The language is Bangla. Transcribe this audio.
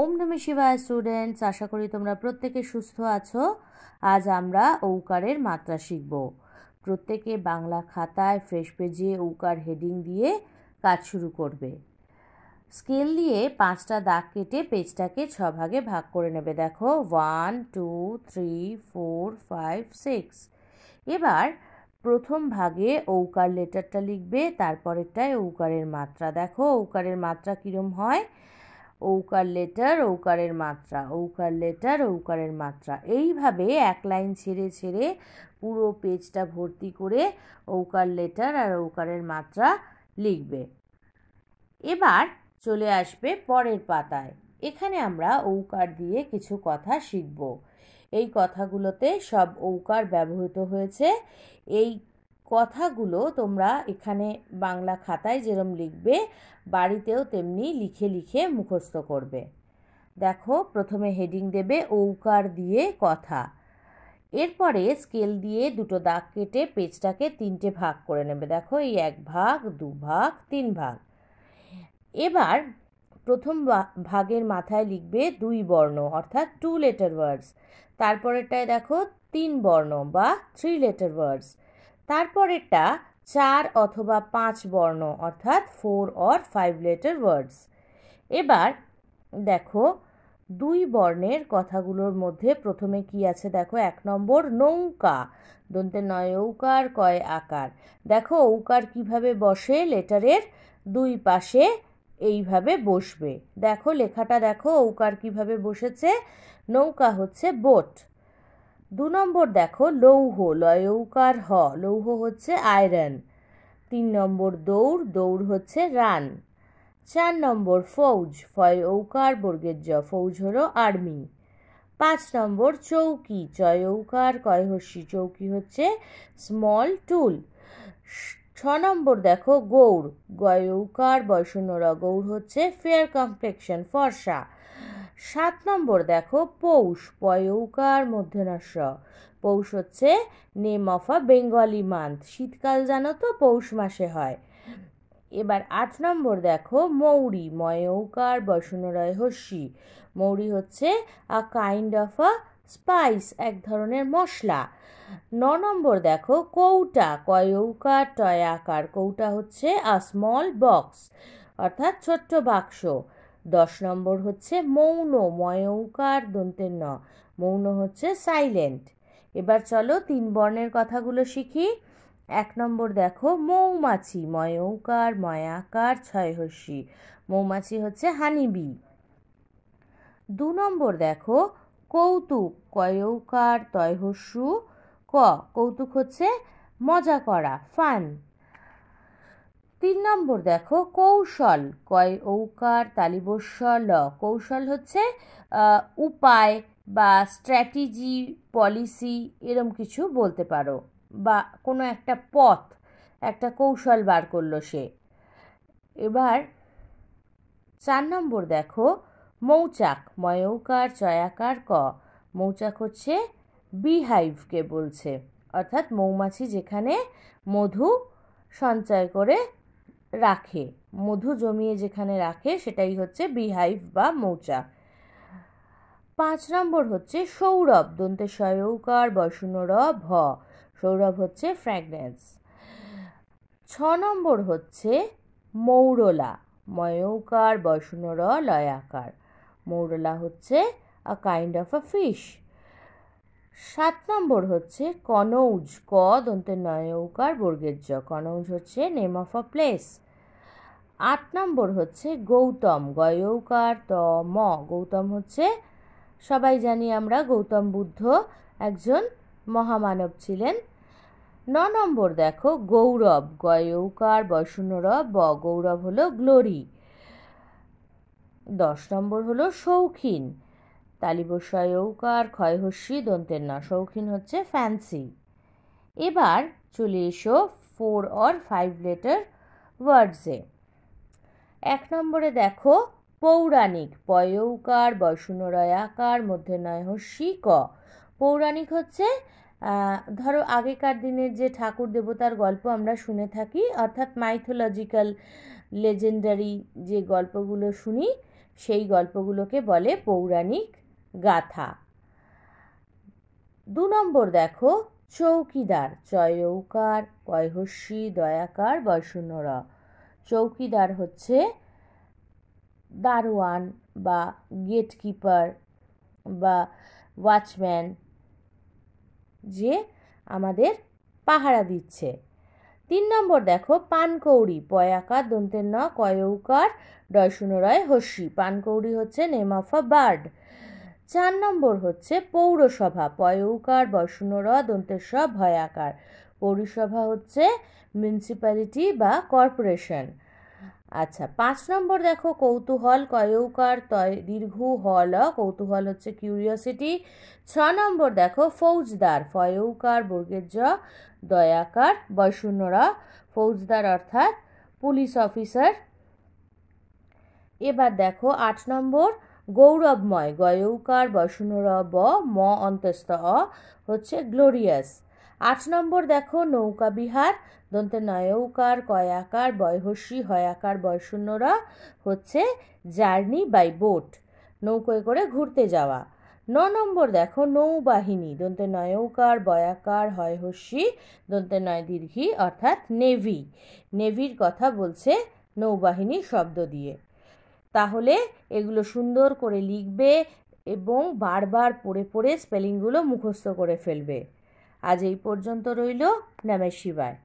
ওম নমে শিবায় স্টুডেন্টস আশা করি তোমরা প্রত্যেকে সুস্থ আছো আজ আমরা ঔকারের মাত্রা শিখব প্রত্যেকে বাংলা খাতায় ফ্রেশ পেজে ঔকার হেডিং দিয়ে কাজ শুরু করবে স্কেল দিয়ে পাঁচটা দাগ কেটে পেজটাকে ছ ভাগে ভাগ করে নেবে দেখো one two three four five six এবার প্রথম ভাগে ঔকার লেটারটা লিখবে তারপরেরটায় ঔকারের মাত্রা দেখো ঔকারের মাত্রা কীরম হয় ঔকার লেটার ঔকারের মাত্রা ঔকার লেটার ঔকারের মাত্রা এইভাবে এক লাইন ছেড়ে ছেড়ে পুরো পেজটা ভর্তি করে ঔকার লেটার আর ঔকারের মাত্রা লিখবে এবার চলে আসবে পরের পাতায় এখানে আমরা ঔকার দিয়ে কিছু কথা শিখব এই কথাগুলোতে সব ঔকার ব্যবহৃত হয়েছে এই কথাগুলো তোমরা এখানে বাংলা খাতায় যেরম লিখবে বাড়িতেও তেমনি লিখে লিখে মুখস্থ করবে দেখো প্রথমে হেডিং দেবে ঔকার দিয়ে কথা এরপরে স্কেল দিয়ে দুটো দাগ কেটে পেজটাকে তিনটে ভাগ করে নেবে দেখো এই এক ভাগ দু ভাগ তিন ভাগ এবার প্রথম ভাগের মাথায় লিখবে দুই বর্ণ অর্থাৎ টু লেটার ওয়ার্ডস তারপরেরটায় দেখো তিন বর্ণ বা থ্রি লেটার ওয়ার্ডস তারপরেরটা চার অথবা পাঁচ বর্ণ অর্থাৎ four or five letter words এবার দেখো দুই বর্ণের কথাগুলোর মধ্যে প্রথমে কি আছে দেখো এক নম্বর নৌকা দন্তে নয় ঔকার কয় আকার দেখো ঔকার কিভাবে বসে লেটারের দুই পাশে এইভাবে বসবে দেখো লেখাটা দেখো ঔকার কিভাবে বসেছে নৌকা হচ্ছে বোট দু নম্বর দেখো লৌহ লয়ৌকার হ লৌহ হচ্ছে আয়রন তিন নম্বর দৌড় দৌড় হচ্ছে রান চার নম্বর ফৌজ ফয় বর্গের জ ফৌজ হলো আর্মি পাঁচ নম্বর চৌকি চয়ৌকার কয়হর্ষি কয়হস্যি চৌকি হচ্ছে স্মল টুল ছ নম্বর দেখো গৌড় গয়ৌকার বৈষণ্যরা গৌড় হচ্ছে ফেয়ার কমপ্লেকশন ফর্সা সাত নম্বর দেখো পৌষ পয়ৌকার মধ্যনাস পৌষ হচ্ছে name of a Bengali month শীতকাল জানো তো পৌষ মাসে হয় এবার আট নম্বর দেখো মৌরি ময়ৌকার বসনরয় হস্যি মৌরি হচ্ছে a kind of a spice এক ধরনের মশলা ন নম্বর দেখো কৌটা কয়ৌকার টয়াকার কৌটা হচ্ছে আ স্মল বক্স অর্থাৎ ছোট্ট বাক্স দশ নম্বর হচ্ছে মৌন ময়ৌকার দন্তের ন মৌন হচ্ছে সাইলেন্ট এবার চলো তিন বর্ণের কথাগুলো শিখি এক নম্বর দেখো মৌমাছি ময়ৌকার ময়াকার ছয়হস্যি মৌমাছি হচ্ছে হানিবি দু নম্বর দেখো কৌতুক কয়ৌকার তয়হস্যু ক কৌতুক হচ্ছে মজা করা ফান তিন নম্বর দেখো কৌশল কয় ঔকার তালিবস্বল ল কৌশল হচ্ছে উপায় বা স্ট্র্যাটেজি পলিসি এরম কিছু বলতে পারো বা কোনো একটা পথ একটা কৌশল বার করলো সে এবার চার নম্বর দেখো মৌচাক ময়ৌকার চয়াকার ক মৌচাক হচ্ছে বিহাইভকে বলছে অর্থাৎ মৌমাছি যেখানে মধু সঞ্চয় করে রাখে মধু জমিয়ে যেখানে রাখে সেটাই হচ্ছে বিহাইভ বা মৌচা পাঁচ নম্বর হচ্ছে সৌরভ দন্তে সয়ৌকার বসুনর ভ সৌরভ হচ্ছে ফ্র্যাগনেন্স ছ নম্বর হচ্ছে মৌরলা ময়ৌকার বসুনর লয়াকার মৌরলা হচ্ছে a kind of a fish সাত নম্বর হচ্ছে কনৌজ ক দন্তের নয়ৌকার বর্গের জ কনৌজ হচ্ছে নেম অফ আ প্লেস আট নম্বর হচ্ছে গৌতম গয়ৌকার ত ম গৌতম হচ্ছে সবাই জানি আমরা গৌতম বুদ্ধ একজন মহামানব ছিলেন ন নম্বর দেখো গৌরব গয়ৌকার বৈষ্ণরব ব গৌরব হলো গ্লোরি দশ নম্বর হলো শৌখিন তালিবস্বয় ঔকার ক্ষয়হস্যি দন্তের না শৌখিন হচ্ছে ফ্যান্সি এবার চলে এসো ফোর অর ফাইভ লেটার ওয়ার্ডসে এক নম্বরে দেখো পৌরাণিক পয়ৌকার বসুনরয় আকার মধ্যে নয় হস্যি ক পৌরাণিক হচ্ছে ধরো আগেকার দিনের যে ঠাকুর দেবতার গল্প আমরা শুনে থাকি অর্থাৎ মাইথোলজিক্যাল লেজেন্ডারি যে গল্পগুলো শুনি সেই গল্পগুলোকে বলে পৌরাণিক গাথা দু নম্বর দেখো চৌকিদার চয় ঔকার কয়হস্যি দয়াকার বয়শূন্যর চৌকিদার হচ্ছে দারোয়ান বা গেটকিপার বা ওয়াচম্যান যে আমাদের পাহারা দিচ্ছে তিন নম্বর দেখো পানকৌড়ি পয়াকার দন্তের ন কয়ৌকার ডয়শূন্যরয় হস্যি পানকৌড়ি হচ্ছে নেম অফ আ বার্ড চার নম্বর হচ্ছে পৌরসভা পয়ৌকার দন্তের সব ভয়াকার পৌরসভা হচ্ছে মিউনিসিপ্যালিটি বা কর্পোরেশন আচ্ছা পাঁচ নম্বর দেখো কৌতূহল কয়ৌকার তয় দীর্ঘ হল কৌতূহল হচ্ছে কিউরিয়াসিটি ছ নম্বর দেখো ফৌজদার ফয়ৌকার বর্গের জ দয়াকার বৈশূন্যরা ফৌজদার অর্থাৎ পুলিশ অফিসার এবার দেখো আট নম্বর গৌরবময় গয়ৌকার বসুনর ব ম অন্তস্থ অ হচ্ছে গ্লোরিয়াস আট নম্বর দেখো নৌকা বিহার দন্তে নয়ৌকার কয়াকার বয়হসী হয়াকার বয়শূন্যরা হচ্ছে জার্নি বাই বোট নৌকোয় করে ঘুরতে যাওয়া ন নম্বর দেখো নৌবাহিনী দন্তে নয়ৌকার বয়াকার হয়হস্যি দন্তে নয় দীর্ঘী অর্থাৎ নেভি নেভির কথা বলছে নৌবাহিনী শব্দ দিয়ে তাহলে এগুলো সুন্দর করে লিখবে এবং বারবার পড়ে পড়ে স্পেলিংগুলো মুখস্থ করে ফেলবে আজ এই পর্যন্ত রইল নামে শিবায়